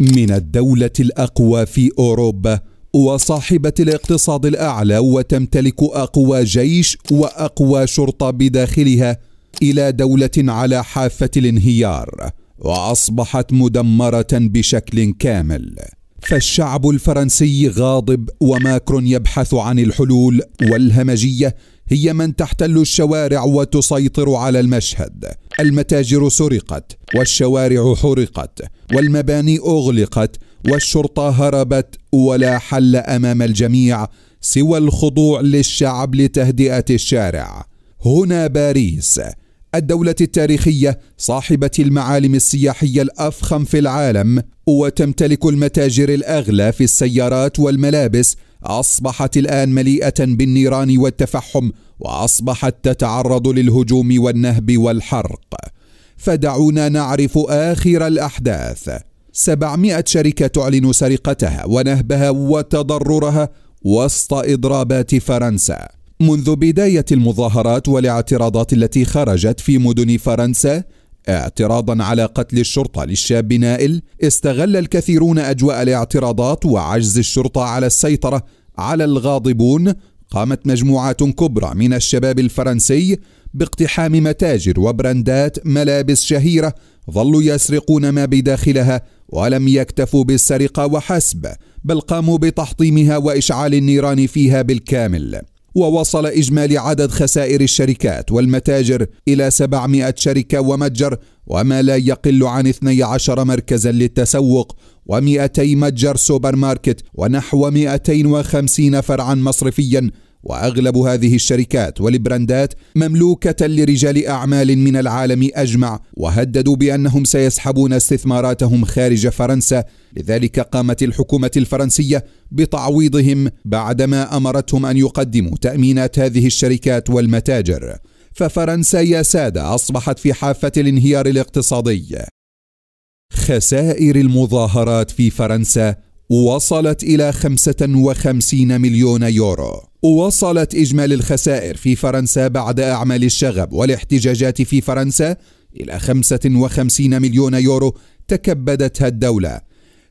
من الدولة الأقوى في أوروبا وصاحبة الاقتصاد الأعلى وتمتلك أقوى جيش وأقوى شرطة بداخلها إلى دولة على حافة الانهيار وأصبحت مدمرة بشكل كامل فالشعب الفرنسي غاضب وماكرون يبحث عن الحلول والهمجية هي من تحتل الشوارع وتسيطر على المشهد المتاجر سرقت والشوارع حرقت والمباني اغلقت والشرطه هربت ولا حل امام الجميع سوى الخضوع للشعب لتهدئه الشارع هنا باريس الدولة التاريخية صاحبة المعالم السياحية الأفخم في العالم وتمتلك المتاجر الأغلى في السيارات والملابس أصبحت الآن مليئة بالنيران والتفحم وأصبحت تتعرض للهجوم والنهب والحرق فدعونا نعرف آخر الأحداث 700 شركة تعلن سرقتها ونهبها وتضررها وسط إضرابات فرنسا منذ بداية المظاهرات والاعتراضات التي خرجت في مدن فرنسا اعتراضا على قتل الشرطة للشاب نائل استغل الكثيرون أجواء الاعتراضات وعجز الشرطة على السيطرة على الغاضبون قامت مجموعات كبرى من الشباب الفرنسي باقتحام متاجر وبراندات ملابس شهيرة ظلوا يسرقون ما بداخلها ولم يكتفوا بالسرقة وحسب بل قاموا بتحطيمها وإشعال النيران فيها بالكامل ووصل إجمالي عدد خسائر الشركات والمتاجر إلى 700 شركة ومتجر وما لا يقل عن 12 مركزا للتسوق و200 متجر سوبر ماركت ونحو 250 فرعا مصرفيا واغلب هذه الشركات والبراندات مملوكه لرجال اعمال من العالم اجمع وهددوا بانهم سيسحبون استثماراتهم خارج فرنسا لذلك قامت الحكومه الفرنسيه بتعويضهم بعدما امرتهم ان يقدموا تامينات هذه الشركات والمتاجر ففرنسا يا ساده اصبحت في حافه الانهيار الاقتصادي خسائر المظاهرات في فرنسا وصلت إلى 55 مليون يورو وصلت إجمالي الخسائر في فرنسا بعد أعمال الشغب والاحتجاجات في فرنسا إلى 55 مليون يورو تكبدتها الدولة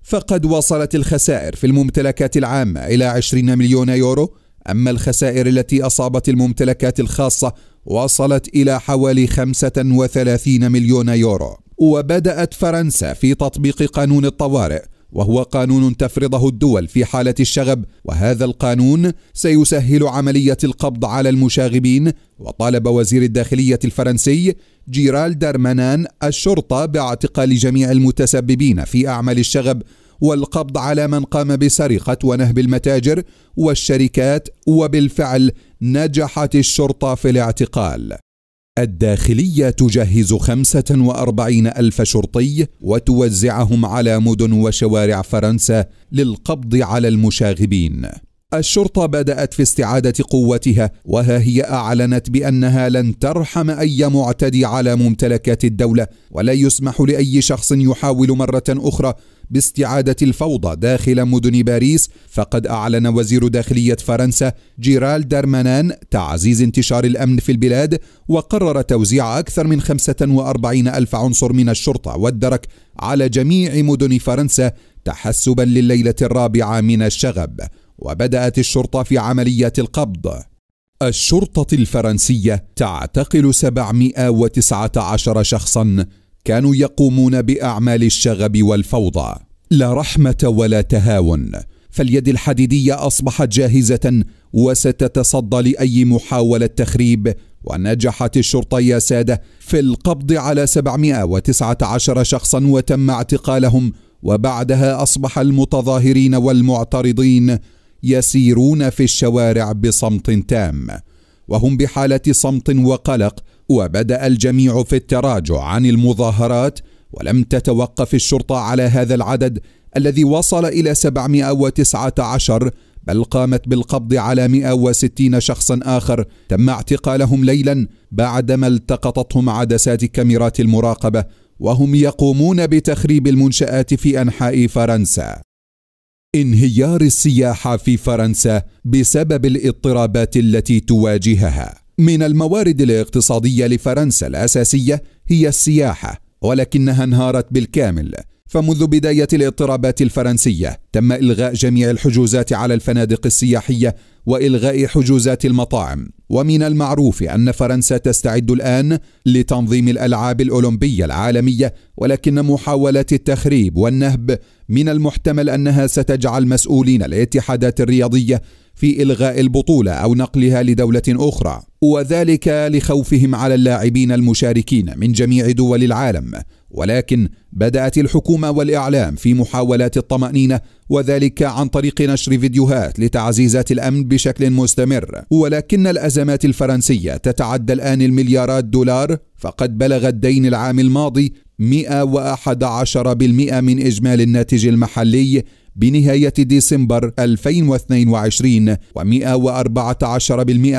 فقد وصلت الخسائر في الممتلكات العامة إلى 20 مليون يورو أما الخسائر التي أصابت الممتلكات الخاصة وصلت إلى حوالي 35 مليون يورو وبدأت فرنسا في تطبيق قانون الطوارئ وهو قانون تفرضه الدول في حالة الشغب وهذا القانون سيسهل عملية القبض على المشاغبين وطالب وزير الداخلية الفرنسي جيرال دارمانان الشرطة باعتقال جميع المتسببين في أعمال الشغب والقبض على من قام بسرقة ونهب المتاجر والشركات وبالفعل نجحت الشرطة في الاعتقال الداخلية تجهز 45 ألف شرطي وتوزعهم على مدن وشوارع فرنسا للقبض على المشاغبين الشرطة بدأت في استعادة قوتها وها هي أعلنت بأنها لن ترحم أي معتدي على ممتلكات الدولة ولا يسمح لأي شخص يحاول مرة أخرى باستعادة الفوضى داخل مدن باريس فقد أعلن وزير داخلية فرنسا جيرال دارمانان تعزيز انتشار الأمن في البلاد وقرر توزيع أكثر من 45 ألف عنصر من الشرطة والدرك على جميع مدن فرنسا تحسبا لليلة الرابعة من الشغب وبدأت الشرطة في عمليات القبض الشرطة الفرنسية تعتقل 719 شخصا كانوا يقومون بأعمال الشغب والفوضى لا رحمة ولا تهاون فاليد الحديدية أصبحت جاهزة وستتصدى لأي محاولة تخريب ونجحت الشرطة يا سادة في القبض على 719 شخصا وتم اعتقالهم وبعدها أصبح المتظاهرين والمعترضين يسيرون في الشوارع بصمت تام وهم بحاله صمت وقلق وبدا الجميع في التراجع عن المظاهرات ولم تتوقف الشرطه على هذا العدد الذي وصل الى 719 بل قامت بالقبض على 160 شخصا آخر تم اعتقالهم ليلا بعدما التقطتهم عدسات كاميرات المراقبة وهم يقومون بتخريب المنشآت في أنحاء فرنسا انهيار السياحه في فرنسا بسبب الاضطرابات التي تواجهها من الموارد الاقتصاديه لفرنسا الاساسيه هي السياحه ولكنها انهارت بالكامل فمنذ بداية الاضطرابات الفرنسية تم إلغاء جميع الحجوزات على الفنادق السياحية وإلغاء حجوزات المطاعم ومن المعروف أن فرنسا تستعد الآن لتنظيم الألعاب الأولمبية العالمية ولكن محاولات التخريب والنهب من المحتمل أنها ستجعل مسؤولين الاتحادات الرياضية في إلغاء البطولة أو نقلها لدولة أخرى وذلك لخوفهم على اللاعبين المشاركين من جميع دول العالم ولكن بدأت الحكومة والإعلام في محاولات الطمأنينة وذلك عن طريق نشر فيديوهات لتعزيزات الأمن بشكل مستمر ولكن الأزمات الفرنسية تتعدى الآن المليارات دولار فقد بلغ الدين العام الماضي 111% من إجمالي الناتج المحلي بنهاية ديسمبر 2022 و114%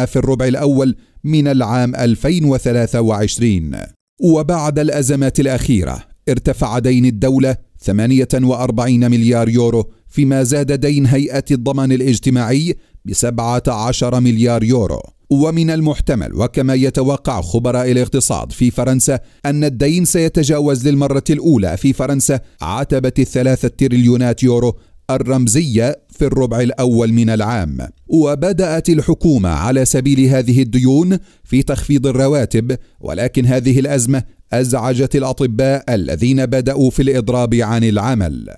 في الربع الأول من العام 2023 وبعد الأزمات الأخيرة ارتفع دين الدولة 48 مليار يورو فيما زاد دين هيئة الضمان الاجتماعي ب 17 مليار يورو ومن المحتمل وكما يتوقع خبراء الاقتصاد في فرنسا أن الدين سيتجاوز للمرة الأولى في فرنسا عتبة الثلاثة تريليونات يورو الرمزية في الربع الأول من العام وبدأت الحكومة على سبيل هذه الديون في تخفيض الرواتب ولكن هذه الأزمة أزعجت الأطباء الذين بدأوا في الإضراب عن العمل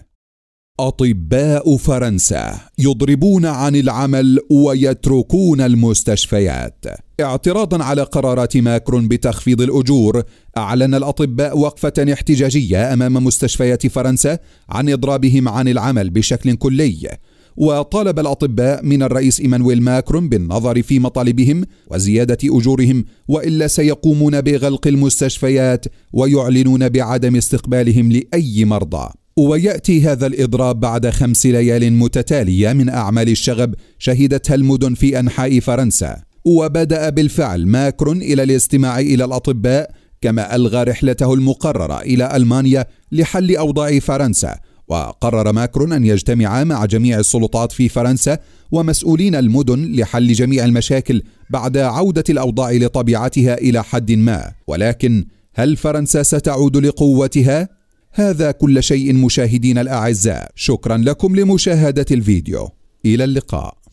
أطباء فرنسا يضربون عن العمل ويتركون المستشفيات اعتراضا على قرارات ماكرون بتخفيض الاجور اعلن الاطباء وقفه احتجاجيه امام مستشفيات فرنسا عن اضرابهم عن العمل بشكل كلي وطالب الأطباء من الرئيس إيمانويل ماكرون بالنظر في مطالبهم وزيادة أجورهم وإلا سيقومون بغلق المستشفيات ويعلنون بعدم استقبالهم لأي مرضى وياتي هذا الاضراب بعد خمس ليال متتاليه من اعمال الشغب شهدتها المدن في انحاء فرنسا وبدا بالفعل ماكرون الى الاستماع الى الاطباء كما الغى رحلته المقرره الى المانيا لحل اوضاع فرنسا وقرر ماكرون أن يجتمع مع جميع السلطات في فرنسا ومسؤولين المدن لحل جميع المشاكل بعد عودة الأوضاع لطبيعتها إلى حد ما ولكن هل فرنسا ستعود لقوتها؟ هذا كل شيء مشاهدين الأعزاء شكرا لكم لمشاهدة الفيديو إلى اللقاء